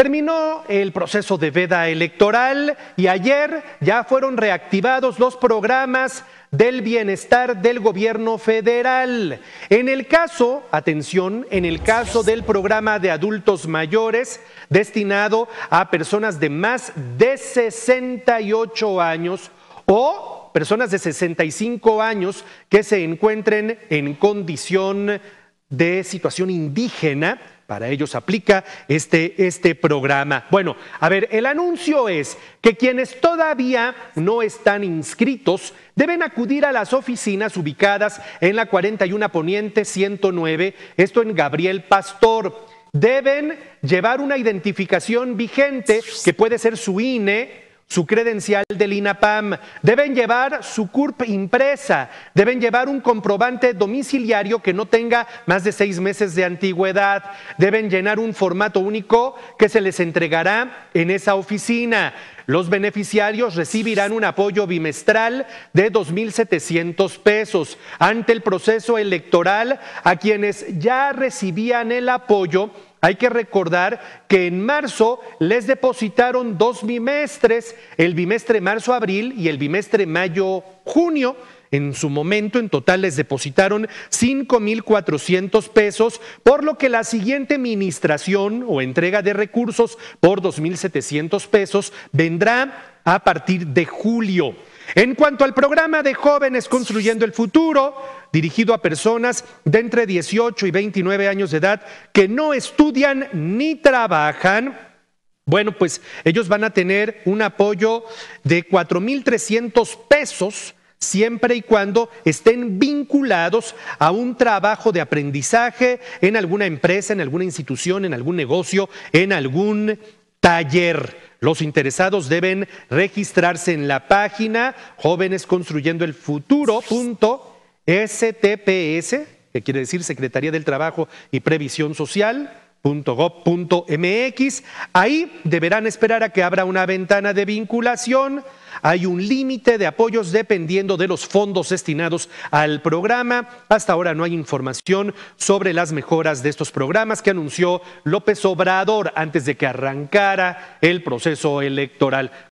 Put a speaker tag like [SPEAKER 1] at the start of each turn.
[SPEAKER 1] Terminó el proceso de veda electoral y ayer ya fueron reactivados los programas del bienestar del gobierno federal. En el caso, atención, en el caso del programa de adultos mayores destinado a personas de más de 68 años o personas de 65 años que se encuentren en condición de situación indígena, para ellos aplica este, este programa. Bueno, a ver, el anuncio es que quienes todavía no están inscritos deben acudir a las oficinas ubicadas en la 41 Poniente 109, esto en Gabriel Pastor. Deben llevar una identificación vigente que puede ser su INE, su credencial del INAPAM, deben llevar su CURP impresa, deben llevar un comprobante domiciliario que no tenga más de seis meses de antigüedad, deben llenar un formato único que se les entregará en esa oficina. Los beneficiarios recibirán un apoyo bimestral de 2.700 pesos ante el proceso electoral a quienes ya recibían el apoyo hay que recordar que en marzo les depositaron dos bimestres, el bimestre marzo-abril y el bimestre mayo-junio. En su momento, en total, les depositaron 5.400 pesos, por lo que la siguiente administración o entrega de recursos por 2.700 pesos vendrá a partir de julio. En cuanto al programa de jóvenes construyendo el futuro, dirigido a personas de entre 18 y 29 años de edad que no estudian ni trabajan, bueno, pues ellos van a tener un apoyo de 4.300 pesos siempre y cuando estén vinculados a un trabajo de aprendizaje en alguna empresa, en alguna institución, en algún negocio, en algún taller. Los interesados deben registrarse en la página jóvenesconstruyendoelfuturo.stps, que quiere decir Secretaría del Trabajo y Previsión Social .gov.mx. Ahí deberán esperar a que abra una ventana de vinculación. Hay un límite de apoyos dependiendo de los fondos destinados al programa. Hasta ahora no hay información sobre las mejoras de estos programas que anunció López Obrador antes de que arrancara el proceso electoral.